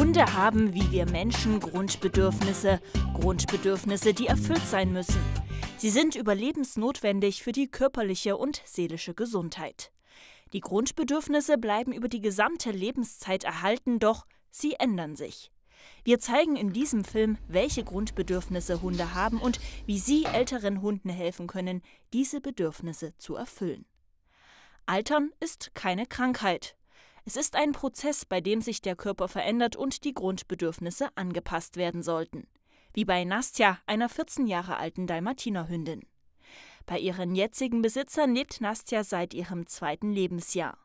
Hunde haben wie wir Menschen Grundbedürfnisse, Grundbedürfnisse, die erfüllt sein müssen. Sie sind überlebensnotwendig für die körperliche und seelische Gesundheit. Die Grundbedürfnisse bleiben über die gesamte Lebenszeit erhalten, doch sie ändern sich. Wir zeigen in diesem Film, welche Grundbedürfnisse Hunde haben und wie sie älteren Hunden helfen können, diese Bedürfnisse zu erfüllen. Altern ist keine Krankheit. Es ist ein Prozess, bei dem sich der Körper verändert und die Grundbedürfnisse angepasst werden sollten. Wie bei Nastja, einer 14 Jahre alten Dalmatinerhündin. Bei ihren jetzigen Besitzern lebt Nastja seit ihrem zweiten Lebensjahr.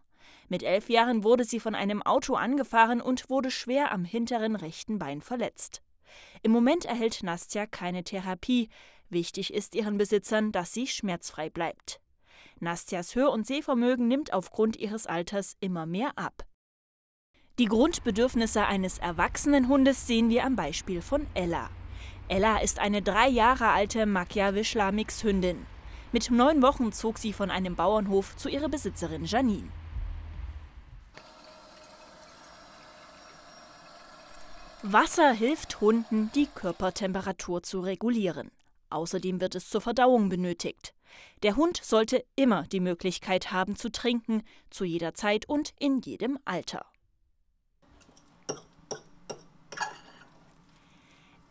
Mit elf Jahren wurde sie von einem Auto angefahren und wurde schwer am hinteren rechten Bein verletzt. Im Moment erhält Nastja keine Therapie. Wichtig ist ihren Besitzern, dass sie schmerzfrei bleibt. Nastias Hör- und Sehvermögen nimmt aufgrund ihres Alters immer mehr ab. Die Grundbedürfnisse eines erwachsenen Hundes sehen wir am Beispiel von Ella. Ella ist eine drei Jahre alte Machiavischla-Mix-Hündin. Mit neun Wochen zog sie von einem Bauernhof zu ihrer Besitzerin Janine. Wasser hilft Hunden, die Körpertemperatur zu regulieren. Außerdem wird es zur Verdauung benötigt. Der Hund sollte immer die Möglichkeit haben zu trinken, zu jeder Zeit und in jedem Alter.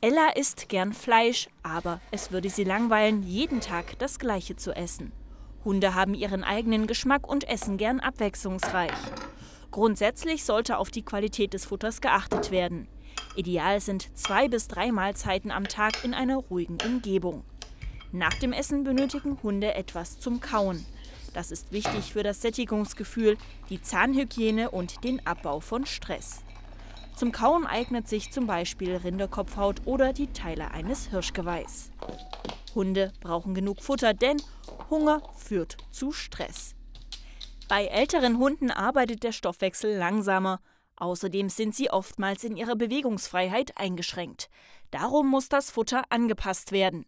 Ella isst gern Fleisch, aber es würde sie langweilen, jeden Tag das gleiche zu essen. Hunde haben ihren eigenen Geschmack und essen gern abwechslungsreich. Grundsätzlich sollte auf die Qualität des Futters geachtet werden. Ideal sind zwei bis drei Mahlzeiten am Tag in einer ruhigen Umgebung. Nach dem Essen benötigen Hunde etwas zum Kauen. Das ist wichtig für das Sättigungsgefühl, die Zahnhygiene und den Abbau von Stress. Zum Kauen eignet sich zum Beispiel Rinderkopfhaut oder die Teile eines Hirschgeweihs. Hunde brauchen genug Futter, denn Hunger führt zu Stress. Bei älteren Hunden arbeitet der Stoffwechsel langsamer. Außerdem sind sie oftmals in ihrer Bewegungsfreiheit eingeschränkt. Darum muss das Futter angepasst werden.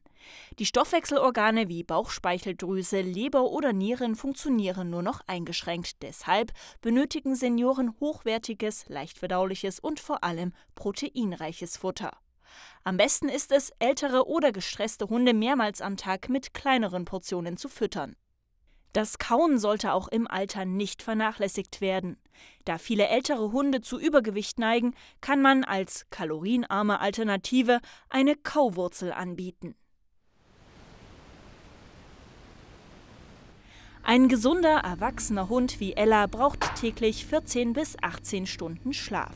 Die Stoffwechselorgane wie Bauchspeicheldrüse, Leber oder Nieren funktionieren nur noch eingeschränkt. Deshalb benötigen Senioren hochwertiges, leicht verdauliches und vor allem proteinreiches Futter. Am besten ist es, ältere oder gestresste Hunde mehrmals am Tag mit kleineren Portionen zu füttern. Das Kauen sollte auch im Alter nicht vernachlässigt werden. Da viele ältere Hunde zu Übergewicht neigen, kann man als kalorienarme Alternative eine Kauwurzel anbieten. Ein gesunder, erwachsener Hund wie Ella braucht täglich 14 bis 18 Stunden Schlaf.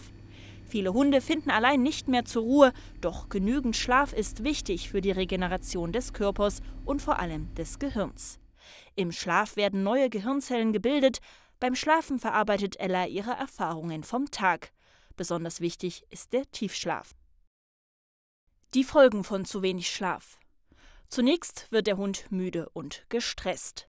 Viele Hunde finden allein nicht mehr zur Ruhe, doch genügend Schlaf ist wichtig für die Regeneration des Körpers und vor allem des Gehirns. Im Schlaf werden neue Gehirnzellen gebildet, beim Schlafen verarbeitet Ella ihre Erfahrungen vom Tag. Besonders wichtig ist der Tiefschlaf. Die Folgen von zu wenig Schlaf. Zunächst wird der Hund müde und gestresst.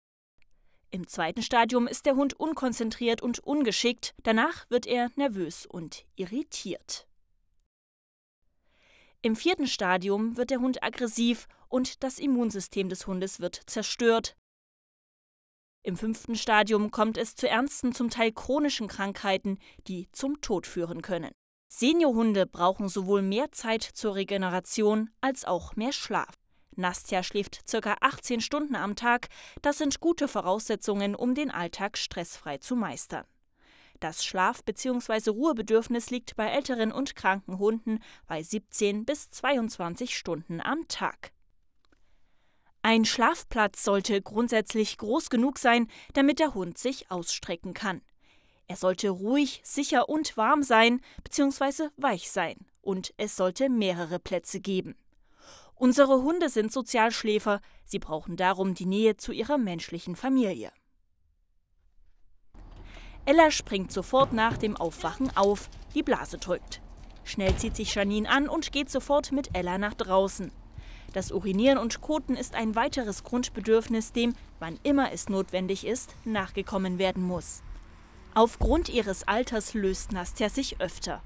Im zweiten Stadium ist der Hund unkonzentriert und ungeschickt, danach wird er nervös und irritiert. Im vierten Stadium wird der Hund aggressiv und das Immunsystem des Hundes wird zerstört. Im fünften Stadium kommt es zu ernsten, zum Teil chronischen Krankheiten, die zum Tod führen können. Seniorhunde brauchen sowohl mehr Zeit zur Regeneration als auch mehr Schlaf. Nastja schläft ca. 18 Stunden am Tag. Das sind gute Voraussetzungen, um den Alltag stressfrei zu meistern. Das Schlaf- bzw. Ruhebedürfnis liegt bei älteren und kranken Hunden bei 17 bis 22 Stunden am Tag. Ein Schlafplatz sollte grundsätzlich groß genug sein, damit der Hund sich ausstrecken kann. Er sollte ruhig, sicher und warm sein bzw. weich sein und es sollte mehrere Plätze geben. Unsere Hunde sind Sozialschläfer, sie brauchen darum die Nähe zu ihrer menschlichen Familie. Ella springt sofort nach dem Aufwachen auf, die Blase drückt. Schnell zieht sich Janine an und geht sofort mit Ella nach draußen. Das Urinieren und Koten ist ein weiteres Grundbedürfnis, dem, wann immer es notwendig ist, nachgekommen werden muss. Aufgrund ihres Alters löst Nastja sich öfter.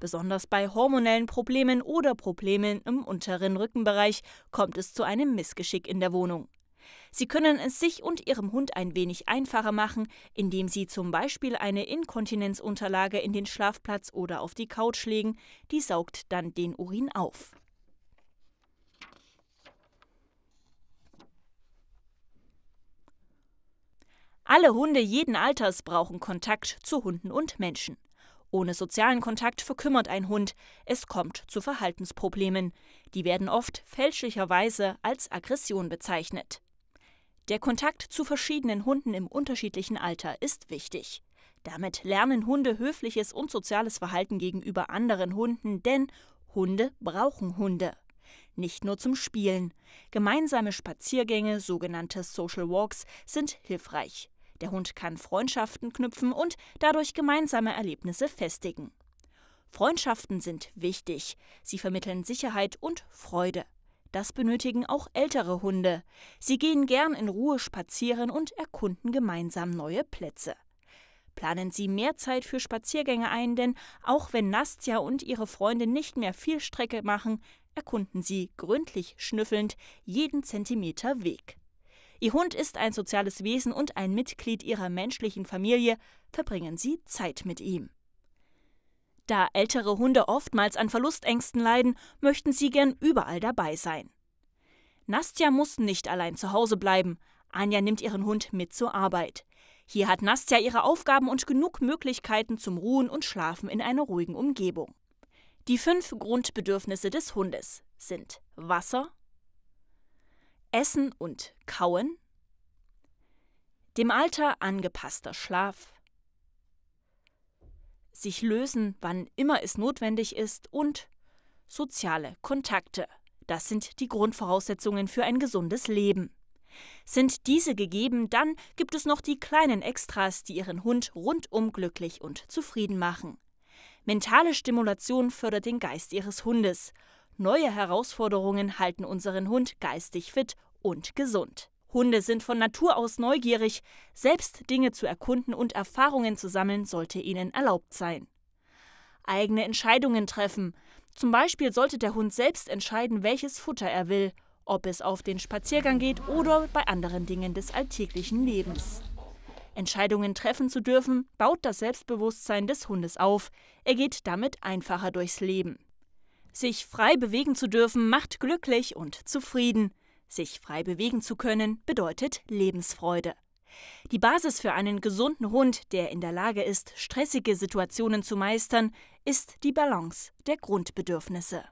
Besonders bei hormonellen Problemen oder Problemen im unteren Rückenbereich kommt es zu einem Missgeschick in der Wohnung. Sie können es sich und Ihrem Hund ein wenig einfacher machen, indem Sie zum Beispiel eine Inkontinenzunterlage in den Schlafplatz oder auf die Couch legen, die saugt dann den Urin auf. Alle Hunde jeden Alters brauchen Kontakt zu Hunden und Menschen. Ohne sozialen Kontakt verkümmert ein Hund. Es kommt zu Verhaltensproblemen. Die werden oft fälschlicherweise als Aggression bezeichnet. Der Kontakt zu verschiedenen Hunden im unterschiedlichen Alter ist wichtig. Damit lernen Hunde höfliches und soziales Verhalten gegenüber anderen Hunden, denn Hunde brauchen Hunde. Nicht nur zum Spielen. Gemeinsame Spaziergänge, sogenannte Social Walks, sind hilfreich. Der Hund kann Freundschaften knüpfen und dadurch gemeinsame Erlebnisse festigen. Freundschaften sind wichtig. Sie vermitteln Sicherheit und Freude. Das benötigen auch ältere Hunde. Sie gehen gern in Ruhe spazieren und erkunden gemeinsam neue Plätze. Planen Sie mehr Zeit für Spaziergänge ein, denn auch wenn Nastja und ihre Freunde nicht mehr viel Strecke machen, erkunden sie gründlich schnüffelnd jeden Zentimeter Weg. Ihr Hund ist ein soziales Wesen und ein Mitglied ihrer menschlichen Familie, verbringen Sie Zeit mit ihm. Da ältere Hunde oftmals an Verlustängsten leiden, möchten sie gern überall dabei sein. Nastja muss nicht allein zu Hause bleiben. Anja nimmt ihren Hund mit zur Arbeit. Hier hat Nastja ihre Aufgaben und genug Möglichkeiten zum Ruhen und Schlafen in einer ruhigen Umgebung. Die fünf Grundbedürfnisse des Hundes sind Wasser, Essen und Kauen, dem Alter angepasster Schlaf, sich lösen, wann immer es notwendig ist und soziale Kontakte. Das sind die Grundvoraussetzungen für ein gesundes Leben. Sind diese gegeben, dann gibt es noch die kleinen Extras, die Ihren Hund rundum glücklich und zufrieden machen. Mentale Stimulation fördert den Geist Ihres Hundes Neue Herausforderungen halten unseren Hund geistig fit und gesund. Hunde sind von Natur aus neugierig, selbst Dinge zu erkunden und Erfahrungen zu sammeln sollte ihnen erlaubt sein. Eigene Entscheidungen treffen. Zum Beispiel sollte der Hund selbst entscheiden, welches Futter er will, ob es auf den Spaziergang geht oder bei anderen Dingen des alltäglichen Lebens. Entscheidungen treffen zu dürfen, baut das Selbstbewusstsein des Hundes auf. Er geht damit einfacher durchs Leben. Sich frei bewegen zu dürfen macht glücklich und zufrieden. Sich frei bewegen zu können bedeutet Lebensfreude. Die Basis für einen gesunden Hund, der in der Lage ist, stressige Situationen zu meistern, ist die Balance der Grundbedürfnisse.